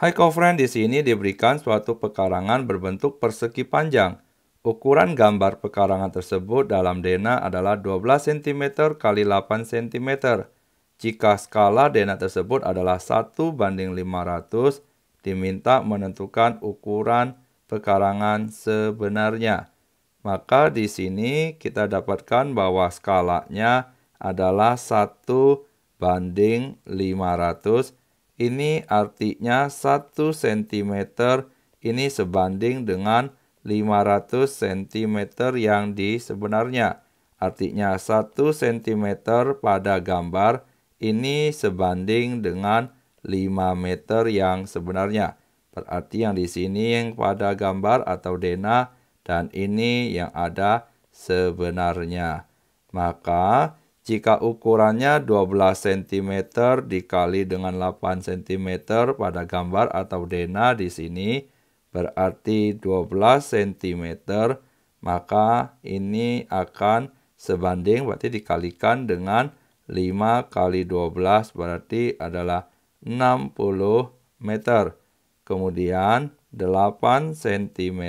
High Friend di sini diberikan suatu pekarangan berbentuk persegi panjang. Ukuran gambar pekarangan tersebut dalam dena adalah 12 cm x 8 cm. Jika skala dena tersebut adalah 1 banding 500, diminta menentukan ukuran pekarangan sebenarnya. Maka di sini kita dapatkan bahwa skalanya adalah 1 banding 500 ini artinya 1 cm ini sebanding dengan 500 cm yang di sebenarnya. Artinya 1 cm pada gambar ini sebanding dengan 5 meter yang sebenarnya. Berarti yang di sini yang pada gambar atau dena dan ini yang ada sebenarnya. Maka jika ukurannya 12 cm dikali dengan 8 cm pada gambar atau dena di sini berarti 12 cm maka ini akan sebanding berarti dikalikan dengan 5 kali 12 berarti adalah 60 meter. Kemudian 8 cm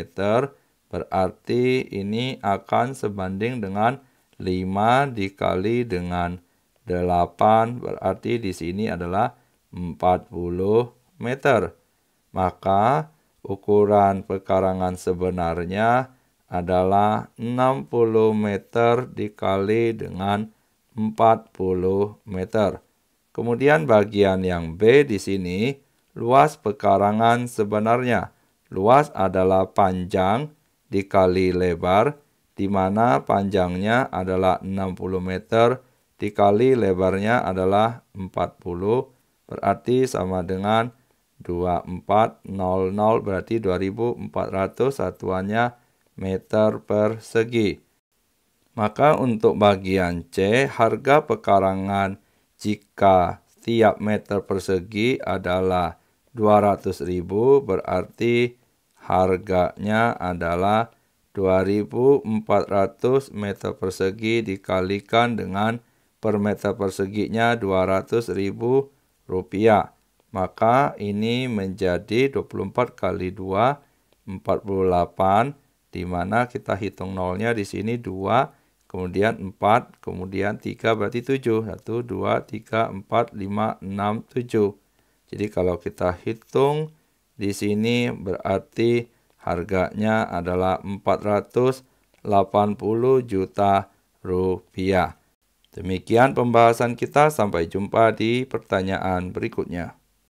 berarti ini akan sebanding dengan 5 dikali dengan 8 berarti di sini adalah 40 meter. Maka ukuran pekarangan sebenarnya adalah 60 meter dikali dengan 40 meter. Kemudian bagian yang B di sini, luas pekarangan sebenarnya. Luas adalah panjang dikali lebar di mana panjangnya adalah 60 meter dikali lebarnya adalah 40 berarti sama dengan 2400 berarti 2400 satuannya meter persegi. Maka untuk bagian C harga pekarangan jika tiap meter persegi adalah 200.000 berarti harganya adalah 2400 meter persegi dikalikan dengan per meter perseginya 200 ribu rupiah. Maka ini menjadi 24 kali 2, 48, di mana kita hitung nolnya di sini 2, kemudian 4, kemudian 3 berarti 7. 1, 2, 3, 4, 5, 6, 7. Jadi kalau kita hitung di sini berarti Harganya adalah 480 juta rupiah. Demikian pembahasan kita, sampai jumpa di pertanyaan berikutnya.